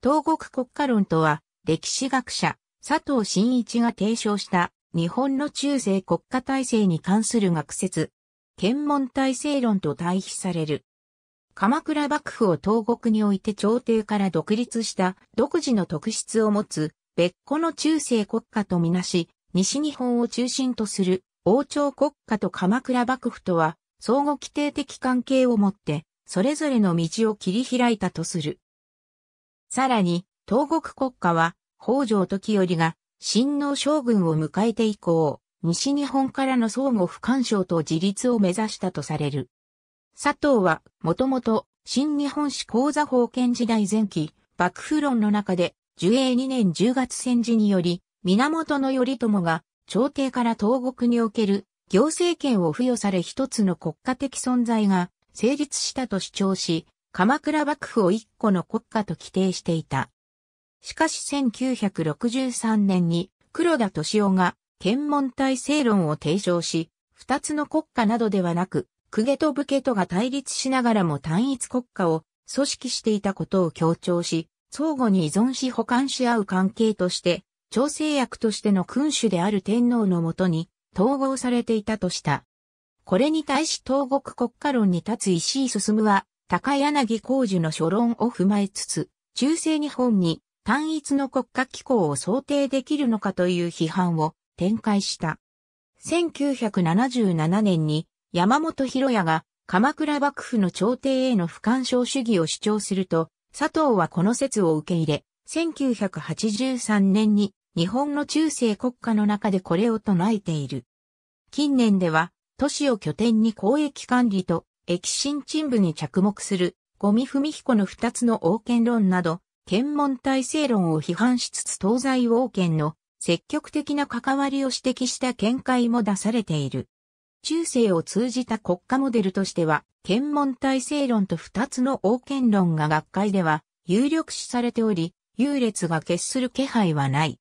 東国国家論とは、歴史学者、佐藤真一が提唱した日本の中世国家体制に関する学説、検問体制論と対比される。鎌倉幕府を東国において朝廷から独立した独自の特質を持つ別個の中世国家とみなし、西日本を中心とする王朝国家と鎌倉幕府とは相互規定的関係を持って、それぞれの道を切り開いたとする。さらに、東国国家は、北条時頼が、新農将軍を迎えて以降、西日本からの相互不干渉と自立を目指したとされる。佐藤は、もともと、新日本史講座封建時代前期、幕府論の中で、寿永2年10月戦時により、源頼朝が、朝廷から東国における、行政権を付与され一つの国家的存在が、成立したと主張し、鎌倉幕府を一個の国家と規定していた。しかし1963年に黒田敏夫が検問体制論を提唱し、二つの国家などではなく、公家と武家とが対立しながらも単一国家を組織していたことを強調し、相互に依存し補完し合う関係として、調整役としての君主である天皇のもとに統合されていたとした。これに対し東国国家論に立つ石井進は、高柳工事の諸論を踏まえつつ、中世日本に単一の国家機構を想定できるのかという批判を展開した。1977年に山本博也が鎌倉幕府の朝廷への不干渉主義を主張すると、佐藤はこの説を受け入れ、1983年に日本の中世国家の中でこれを唱えている。近年では、都市を拠点に公益管理と液心沈部に着目する、ミ踏文彦の二つの王権論など、検問体制論を批判しつつ東西王権の積極的な関わりを指摘した見解も出されている。中世を通じた国家モデルとしては、検問体制論と二つの王権論が学会では有力視されており、優劣が決する気配はない。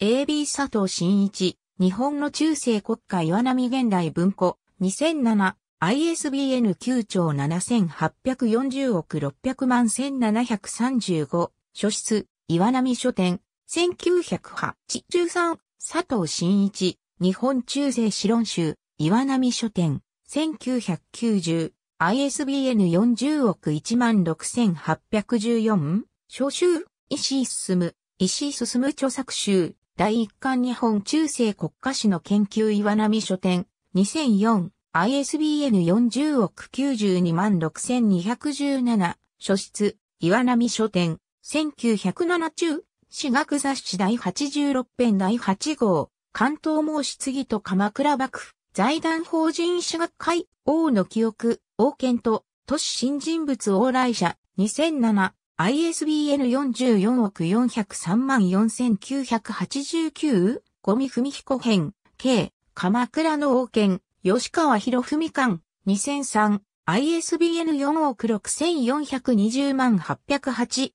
AB 佐藤真一、日本の中世国家岩波現代文庫、2007 ISBN 9兆7840億600万1735、書室、岩波書店、1983、佐藤真一、日本中世史論集、岩波書店、1990、ISBN40 億16814、書集、石井進、石井進著作集、第一巻日本中世国家史の研究岩波書店、2004、ISBN 40億92万6217、書室、岩波書店、1907中、私学雑誌第86編第8号、関東申し継ぎと鎌倉幕府、財団法人私学会、王の記憶、王権と、都市新人物往来者、2007、ISBN 44億403万4989、ゴミ文彦編、K、鎌倉の王権、吉川博文館、2003、ISBN 4億6420万 808X、近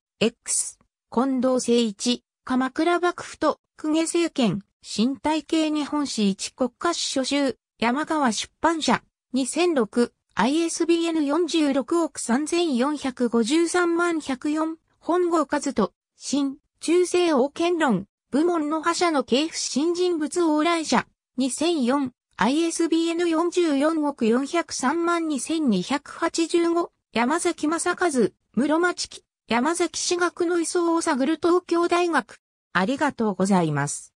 藤誠一、鎌倉幕府と公家政権、新体系日本史一国家史書集、山川出版社、2006、ISBN 46億3453万104、本郷和人、新、中世王権論、部門の覇者の系譜新人物往来者、2004、ISBN 44億403万2285、山崎正和、室町期、山崎私学の位相を探る東京大学。ありがとうございます。